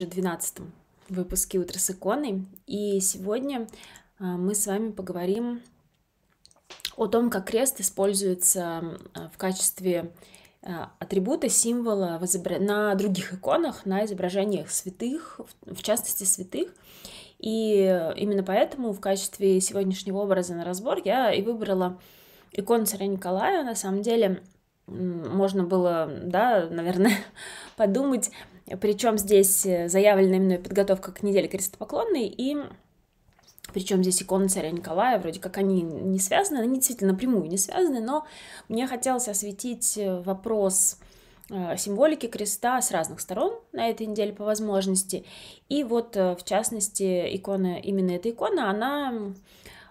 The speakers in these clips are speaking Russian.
12 выпуске «Утро с иконой». И сегодня а, мы с вами поговорим о том, как крест используется а, в качестве а, атрибута, символа на других иконах, на изображениях святых, в частности святых. И именно поэтому в качестве сегодняшнего образа на разбор я и выбрала икону царя Николая. На самом деле можно было, да, наверное, подумать причем здесь э, заявлена именно подготовка к неделе крестопоклонной и причем здесь иконы царя Николая, вроде как они не связаны, они действительно напрямую не связаны, но мне хотелось осветить э, вопрос э, символики креста с разных сторон на этой неделе по возможности. И вот, в частности, икона, именно эта икона, она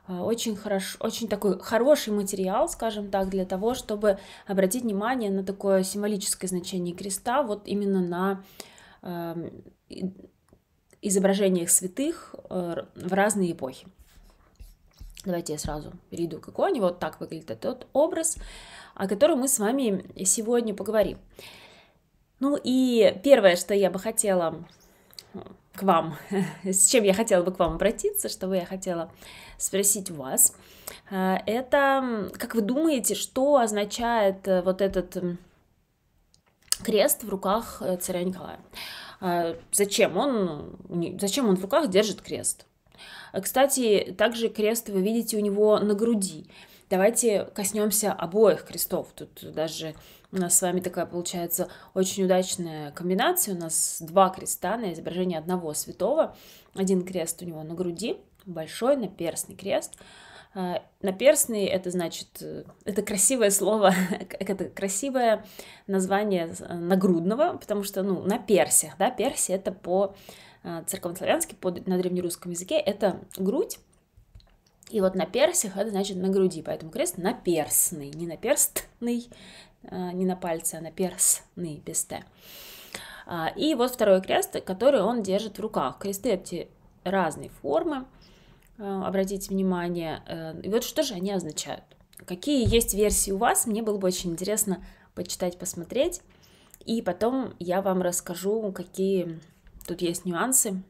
Э, очень хорошо, очень такой хороший материал, скажем так, для того, чтобы обратить внимание на такое символическое значение креста, вот именно на эм, изображениях святых э, в разные эпохи. Давайте я сразу перейду к иконе. Вот так выглядит этот образ, о котором мы с вами сегодня поговорим. Ну и первое, что я бы хотела э, к вам, с чем я хотела бы к вам обратиться, что бы я хотела спросить вас. Э, это, как вы думаете, что означает э, вот этот крест в руках э, царя Николая? Зачем он, зачем он в руках держит крест? Кстати, также крест вы видите у него на груди. Давайте коснемся обоих крестов. Тут даже у нас с вами такая получается очень удачная комбинация. У нас два креста на изображении одного святого. Один крест у него на груди, большой наперстный крест. Э, наперстный — это значит, э, это красивое слово, это красивое название э, нагрудного, потому что, ну, на персях, да, перси — это по церковнославянски, по, на древнерусском языке, это грудь, и вот на персях это значит на груди, поэтому крест наперстный, не наперстный, не на пальце, а наперстный, без «т». А, и вот второй крест, который он держит в руках. Кресты эти разные формы, Э, обратить внимание. Э, и вот что же они означают? Какие есть версии у вас? Мне было бы очень интересно почитать, посмотреть. И потом я вам расскажу, какие тут есть нюансы.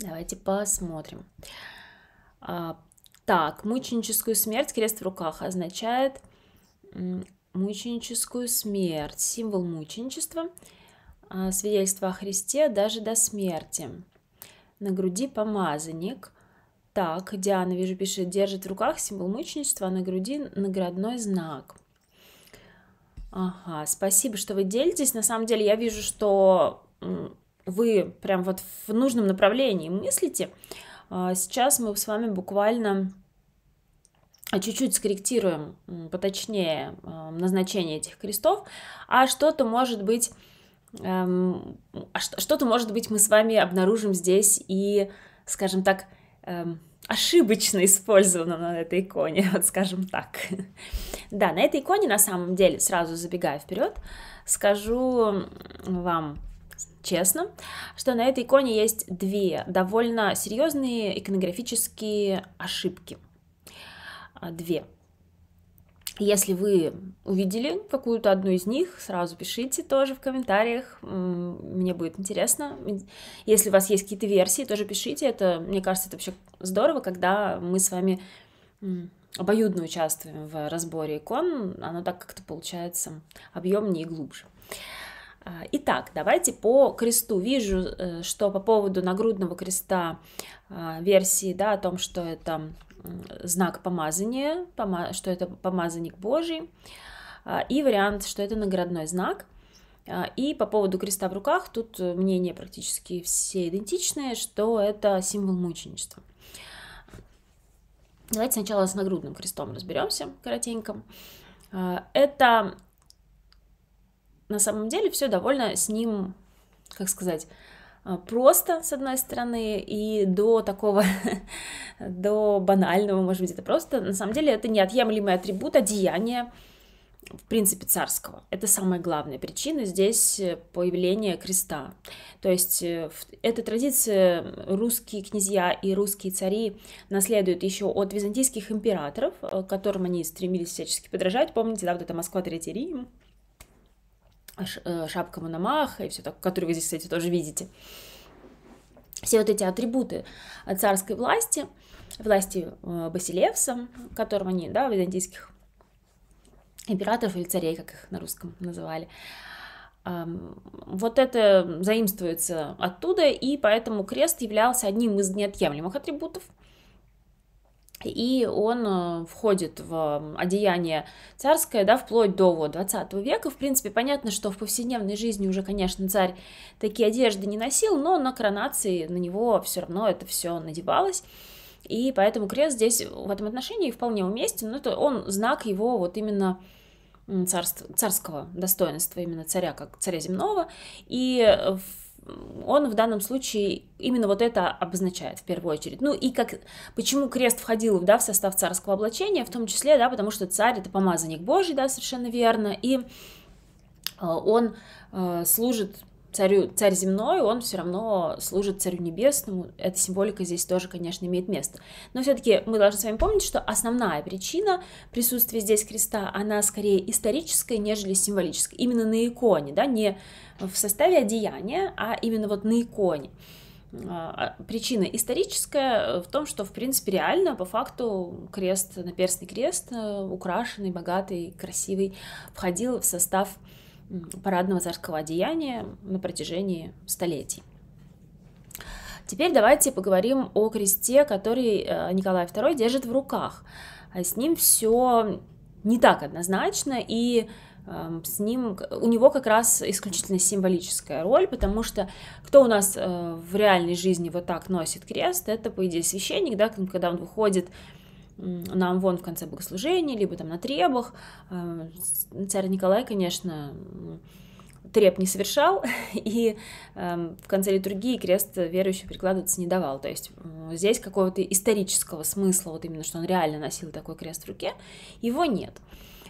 Давайте посмотрим. А, так, мученическую смерть, крест в руках означает мученическую смерть, символ мученичества, а, свидетельство о Христе даже до смерти. На груди помазанник, так, Диана, вижу, пишет, держит в руках символ мученичества, а на груди наградной знак. Ага, спасибо, что вы делитесь. На самом деле я вижу, что вы прям вот в нужном направлении мыслите. А, сейчас мы с вами буквально чуть-чуть скорректируем поточнее а, назначение этих крестов, а что-то может быть эм, а что-то, может быть, мы с вами обнаружим здесь и, скажем так, эм, ошибочно использовано на этой иконе, вот скажем так. Да, на этой иконе на самом деле, сразу забегая вперед, скажу вам честно, что на этой иконе есть две довольно серьезные иконографические ошибки. А, две. Если вы увидели какую-то одну из них, сразу пишите тоже в комментариях, мне будет интересно. Если у вас есть какие-то версии, тоже пишите, это, мне кажется, это вообще здорово, когда мы с вами обоюдно участвуем в разборе икон, оно так как-то получается объемнее и глубже. А, итак, давайте по кресту. Вижу, э, что по поводу нагрудного креста а, версии, да, о том, что это знак помазания, что это помазанник Божий, а, и вариант, что это наградной знак. А, и по поводу креста в руках, тут мнения практически все идентичные, что это символ мученичества. Давайте сначала с нагрудным крестом разберемся коротенько. А, это на самом деле все довольно с ним, как сказать, а, просто, с одной стороны, и до такого, до банального, может быть, это просто, на самом деле, это неотъемлемый атрибут одеяния, в принципе, царского. Это самая главная причина здесь э, появления креста. То есть э, эта традиция русские князья и русские цари наследуют еще от византийских императоров, э, к которым они стремились всячески подражать. Помните, да, вот это Москва, Третий Рим, Э, шапка Мономаха и все так, которые вы здесь, кстати, тоже видите. Все вот эти атрибуты царской власти, власти э, Басилевса, которым они, да, византийских императоров или царей, как их на русском называли, вот это заимствуется оттуда, и поэтому крест являлся одним из неотъемлемых атрибутов – и он э, входит в одеяние царское, да, вплоть до вот 20 века. В принципе, понятно, что в повседневной жизни уже, конечно, царь такие одежды не носил, но на коронации на него все равно это все надевалось. И поэтому крест здесь в этом отношении вполне уместен, но это он знак его вот именно царств, царского достоинства, именно царя, как царя земного. И э, в он в данном случае именно вот это обозначает в первую очередь. Ну и как, почему крест входил да, в состав царского облачения, в том числе, да, потому что царь это помазанник Божий, да, совершенно верно, и э, он э, служит царю, царь земной, он все равно служит царю небесному. Эта символика здесь тоже, конечно, имеет место. Но все-таки мы должны с вами помнить, что основная причина присутствия здесь креста, она скорее историческая, нежели символическая. Именно на иконе, да, не в составе одеяния, а именно вот на иконе. А, а, причина историческая в том, что, в принципе, реально, по факту, крест, наперстный крест, э, украшенный, богатый, красивый, входил в состав парадного царского одеяния на протяжении столетий. Теперь давайте поговорим о кресте, который э, Николай II держит в руках. А с ним все не так однозначно, и эм, с ним, у него как раз исключительно символическая роль, потому что кто у нас э, в реальной жизни вот так носит крест, это, по идее, священник, да, когда он выходит на Амвон в конце богослужения, либо там на требах. А, царь Николай, конечно, треп не совершал, и эм, в конце литургии крест верующий прикладываться не давал. То есть здесь какого-то исторического смысла, вот именно, что он реально носил такой крест в руке, его нет.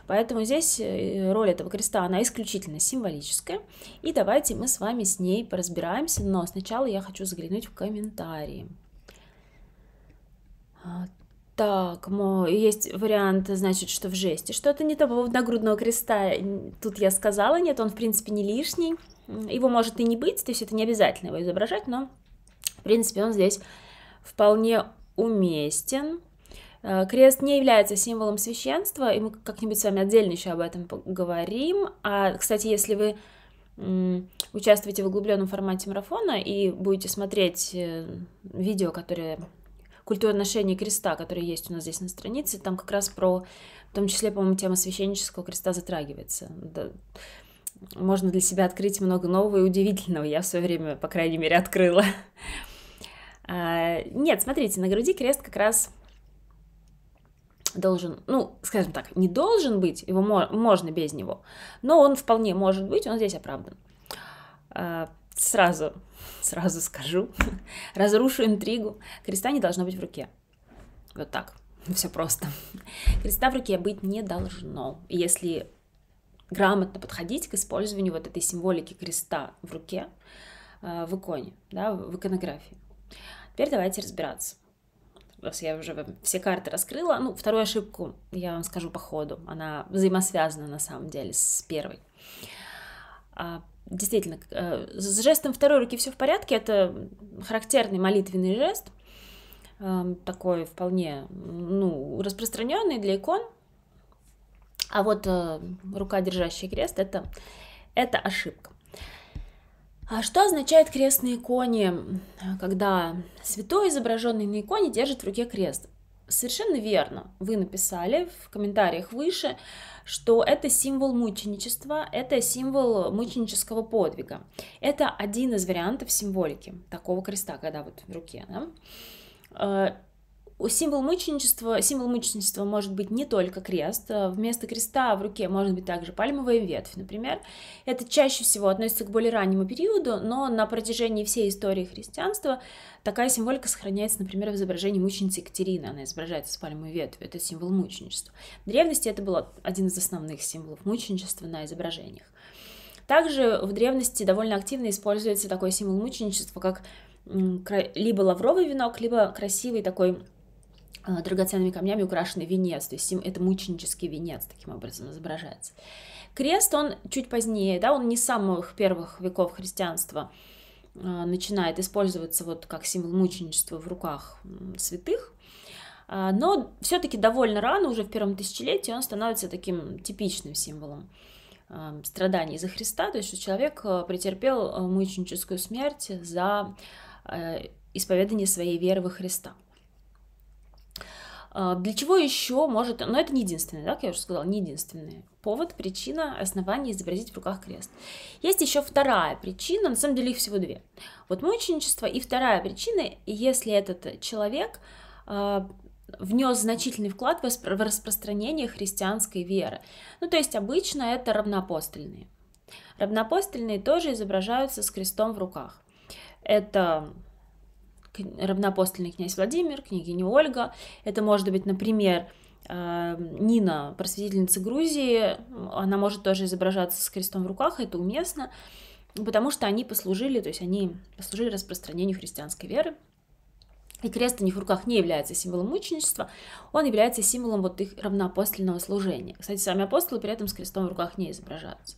Поэтому здесь э, роль этого креста, она исключительно символическая, и давайте мы с вами с ней поразбираемся, но сначала я хочу заглянуть в комментарии. А, так, мо, есть вариант, значит, что в жести, что-то не то. По нагрудного креста тут я сказала, нет, он, в принципе, не лишний. Его может и не быть, то есть это не обязательно его изображать, но, в принципе, он здесь вполне уместен. Э, крест не является символом священства, и мы как-нибудь с вами отдельно еще об этом поговорим. А, кстати, если вы участвуете в углубленном формате марафона и будете смотреть э, видео, которые культура ношения креста, который есть у нас здесь на странице, там как раз про, в том числе, по-моему, тема священнического креста затрагивается. Да. Можно для себя открыть много нового и удивительного. Я в свое время, по крайней мере, открыла. А, нет, смотрите, на груди крест как раз должен, ну, скажем так, не должен быть, его мо- можно без него, но он вполне может быть, он здесь оправдан. А, сразу, сразу скажу, разрушу интригу, креста не должно быть в руке. Вот так, все просто. Креста в руке быть не должно. Если грамотно подходить к использованию вот этой символики креста в руке, э, в иконе, да, в иконографии. Теперь давайте разбираться. Раз я уже все карты раскрыла, ну, вторую ошибку я вам скажу по ходу. Она взаимосвязана на самом деле с первой. А, действительно, э, с жестом второй руки все в порядке, это характерный молитвенный жест, эм, такой вполне ну, распространенный для икон. А вот э, рука, держащая крест, это, это ошибка. А что означает крест на иконе, когда святой, изображенный на иконе, держит в руке крест? Совершенно верно. Вы написали в комментариях выше, что это символ мученичества, это символ мученического подвига. Это один из вариантов символики такого креста, когда вот в руке. Да? Э, Символ мученичества, символ мученичества может быть не только крест. А вместо креста в руке может быть также пальмовая ветвь, например. Это чаще всего относится к более раннему периоду, но на протяжении всей истории христианства такая символика сохраняется, например, в изображении мученицы Екатерины. Она изображается с пальмовой ветвью. Это символ мученичества. В древности это был один из основных символов мученичества на изображениях. Также в древности довольно активно используется такой символ мученичества, как либо лавровый венок, либо красивый такой Э, драгоценными камнями украшенный венец, то есть это мученический венец таким образом изображается. Крест, он чуть позднее, да, он не с самых первых веков христианства э, начинает использоваться вот как символ мученичества в руках святых, а, но все-таки довольно рано, уже в первом тысячелетии, он становится таким типичным символом э, страданий за Христа, то есть что человек претерпел мученическую смерть за исповедание своей веры во Христа. А, для чего еще может... Но это не единственное, да, как я уже сказала, не единственное. повод, причина, основание изобразить в руках крест. Есть еще вторая причина, на самом деле их всего две. Вот мученичество и вторая причина, если этот человек а, внес значительный вклад в распространение христианской веры. Ну, то есть обычно это равноапостольные. Равноапостольные тоже изображаются с крестом в руках. Это равнопостольный князь Владимир, княгиня Ольга. Это может быть, например, э, Нина, просветительница Грузии, она может тоже изображаться с крестом в руках, это уместно, потому что они послужили, то есть они послужили распространению христианской веры. И крест у них в руках не является символом мученичества, он является символом вот их равноапостольного служения. Кстати, сами апостолы при этом с крестом в руках не изображаются.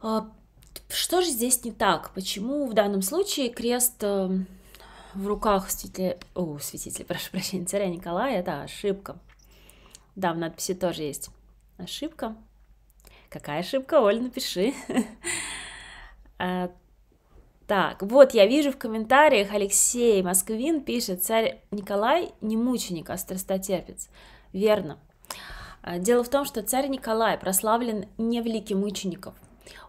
А, что же здесь не так? Почему в данном случае крест эм, в руках святителя... О, святителя, прошу прощения, царя Николая, это ошибка. Да, в надписи тоже есть ошибка. Какая ошибка, Оль, напиши. А, так, вот я вижу в комментариях Алексей Москвин пишет, царь Николай не мученик, а страстотерпец. Верно. А, дело в том, что царь Николай прославлен не великим мучеником,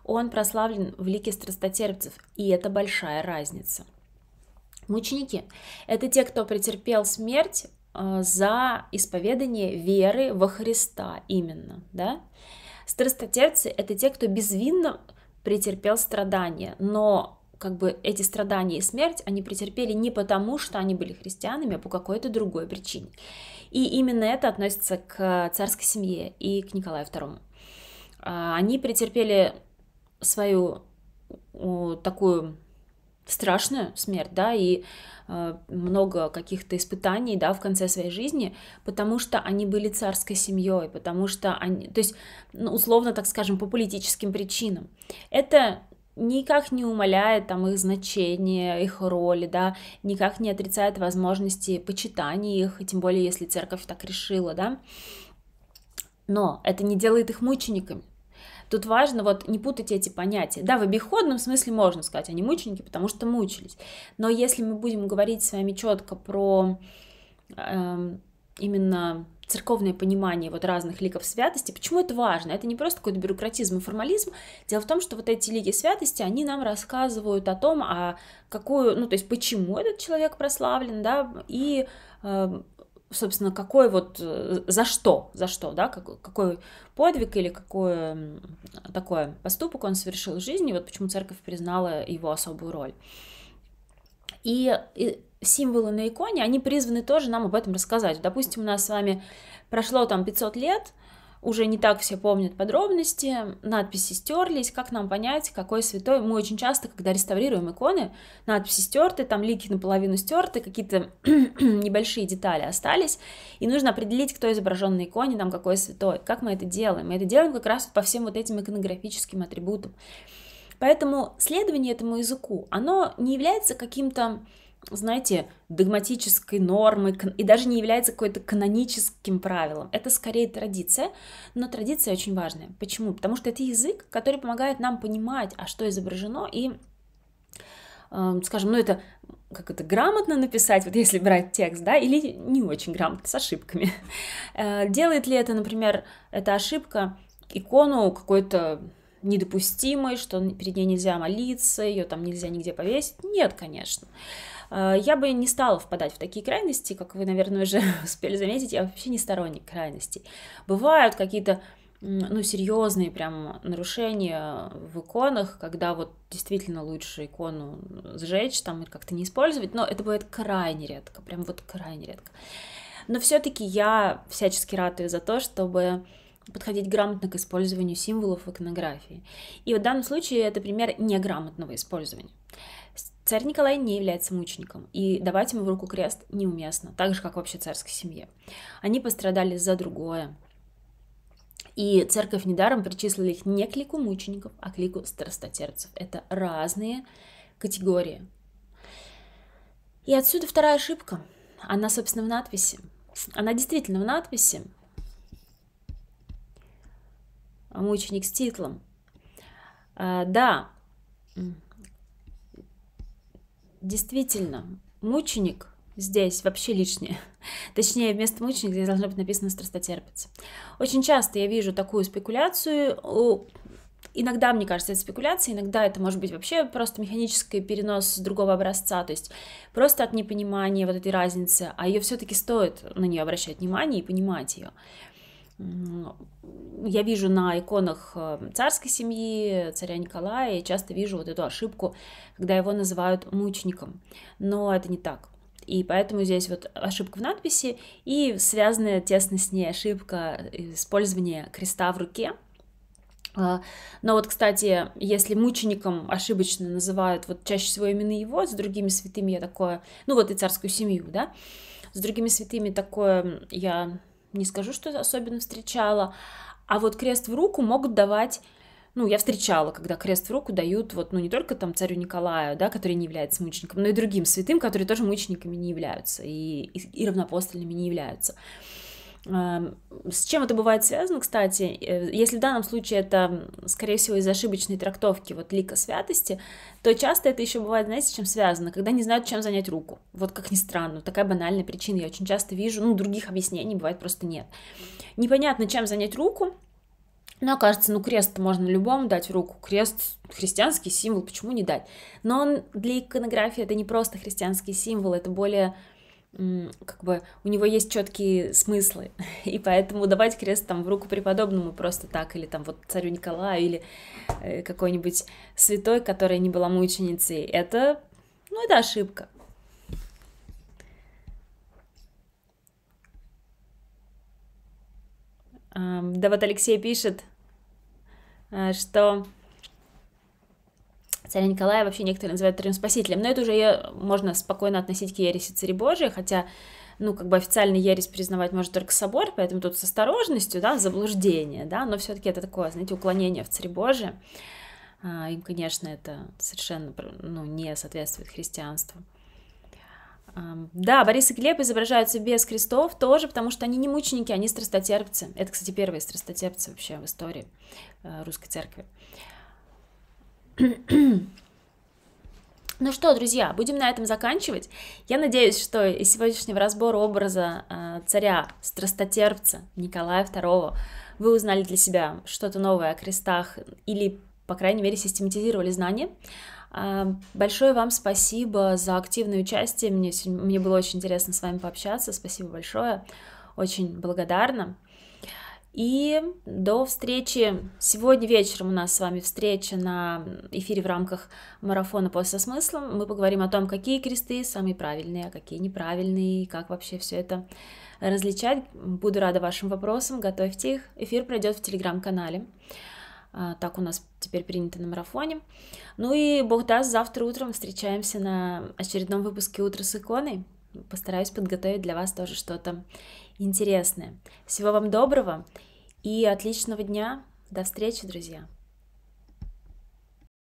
он прославлен в лике страстотерпцев, и это большая разница. Мученики – это те, кто претерпел смерть э, за исповедание веры во Христа именно, да? Страстотерпцы – это те, кто безвинно претерпел страдания, но как бы эти страдания и смерть они претерпели не потому, что они были христианами, а по какой-то другой причине. И именно это относится к царской семье и к Николаю II. А, они претерпели свою такую страшную смерть, да, и э, много каких-то испытаний, да, в конце своей жизни, потому что они были царской семьей, потому что они, то есть, ну, условно, так скажем, по политическим причинам. Это никак не умаляет там их значение, их роли, да, никак не отрицает возможности почитания их, тем более, если церковь так решила, да, но это не делает их мучениками, Тут важно вот не путать эти понятия. Да, в обиходном смысле можно сказать, они мученики, потому что мучились. Но если мы будем говорить с вами четко про э, именно церковное понимание вот разных ликов святости. Почему это важно? Это не просто какой-то бюрократизм и формализм. Дело в том, что вот эти лики святости, они нам рассказывают о том, а какую, ну то есть почему этот человек прославлен, да, и э, собственно, какой вот, э, за что, за что, да, какой, какой подвиг или какой такой поступок он совершил в жизни, вот почему церковь признала его особую роль. И, и символы на иконе, они призваны тоже нам об этом рассказать. Допустим, у нас с вами прошло там 500 лет, уже не так все помнят подробности, надписи стерлись, как нам понять, какой святой. Мы очень часто, когда реставрируем иконы, надписи стерты, там лики наполовину стерты, какие-то небольшие детали остались, и нужно определить, кто изображен на иконе, там какой святой. Как мы это делаем? Мы это делаем как раз по всем вот этим иконографическим атрибутам. Поэтому следование этому языку, оно не является каким-то знаете, догматической нормы и даже не является какой-то каноническим правилом. Это скорее традиция, но традиция очень важная. Почему? Потому что это язык, который помогает нам понимать, а что изображено и эм, скажем, ну это как это грамотно написать, вот если брать текст, да, или не очень грамотно, с ошибками. Э, делает ли это, например, эта ошибка икону какой-то недопустимой, что перед ней нельзя молиться, ее там нельзя нигде повесить? Нет, конечно. Э, я бы не стала впадать в такие крайности, как вы, наверное, уже успели заметить, я вообще не сторонник крайностей. Бывают какие-то ну, серьезные прям нарушения в иконах, когда вот действительно лучше икону сжечь там и как-то не использовать, но это бывает крайне редко, прям вот крайне редко. Но все-таки я всячески ратую за то, чтобы подходить грамотно к использованию символов в иконографии. И в данном случае это пример неграмотного использования. Царь Николай не является мучеником, и давать ему в руку крест неуместно, так же, как вообще царской семье. Они пострадали за другое. И церковь недаром причислила их не к лику мучеников, а к лику страстотерцев. Это разные категории. И отсюда вторая ошибка. Она, собственно, в надписи. Она действительно в надписи, а мученик с титлом. А, да, действительно, мученик здесь вообще лишнее. Точнее, вместо мученик здесь должно быть написано страстотерпец. Очень часто я вижу такую спекуляцию. Иногда, мне кажется, это спекуляция, иногда это может быть вообще просто механический перенос другого образца, то есть просто от непонимания вот этой разницы, а ее все-таки стоит на нее обращать внимание и понимать ее я вижу на иконах э, царской семьи, царя Николая, и часто вижу вот эту ошибку, когда его называют мучеником. Но это не так. И поэтому здесь вот ошибка в надписи и связанная тесно с ней ошибка использования креста в руке. А, но вот, кстати, если мучеником ошибочно называют вот чаще всего именно его, с другими святыми я такое, ну вот и царскую семью, да, с другими святыми такое я не скажу, что особенно встречала. А вот крест в руку могут давать ну, я встречала, когда крест в руку дают вот, ну, не только там царю Николаю, да, который не является мучеником, но и другим святым, которые тоже мучениками не являются и, и, и равнопостольными не являются. Эм, с чем это бывает связано, кстати? Э, если в данном случае это, скорее всего, из ошибочной трактовки вот лика святости, то часто это еще бывает, знаете, с чем связано? Когда не знают, чем занять руку. Вот как ни странно, такая банальная причина. Я очень часто вижу, ну, других объяснений бывает просто нет. Непонятно, чем занять руку, но кажется, ну крест можно любому дать в руку. Крест христианский символ, почему не дать? Но он для иконографии это не просто христианский символ, это более как бы у него есть четкие смыслы, и поэтому давать крест там в руку преподобному просто так, или там вот царю Николаю, или э, какой-нибудь святой, которая не была мученицей, это, ну, это ошибка. Да вот Алексей пишет, э, что Царя Николая вообще некоторые называют вторым спасителем, но это уже ее можно спокойно относить к ереси Царе Божией, хотя, ну, как бы официально ересь признавать может только собор, поэтому тут с осторожностью, да, заблуждение, да, но все-таки это такое, знаете, уклонение в царебожие. А, им, конечно, это совершенно ну, не соответствует христианству. Да, Борис и Глеб изображаются без крестов тоже, потому что они не мученики, они страстотерпцы. Это, кстати, первые страстотерпцы вообще в истории э, русской церкви. Ну что, друзья, будем на этом заканчивать. Я надеюсь, что из сегодняшнего разбора образа э, царя, страстотерпца Николая II вы узнали для себя что-то новое о крестах или, по крайней мере, систематизировали знания. Э, большое вам спасибо за активное участие. Мне, мне было очень интересно с вами пообщаться. Спасибо большое. Очень благодарна. И до встречи. Сегодня вечером у нас с вами встреча на эфире в рамках марафона «Пост со смыслом». Мы поговорим о том, какие кресты самые правильные, а какие неправильные, и как вообще все это различать. Буду рада вашим вопросам, готовьте их. Эфир пройдет в телеграм-канале. А, так у нас теперь принято на марафоне. Ну и бог даст, завтра утром встречаемся на очередном выпуске «Утро с иконой». Постараюсь подготовить для вас тоже что-то интересное. Всего вам доброго и отличного дня. До встречи, друзья!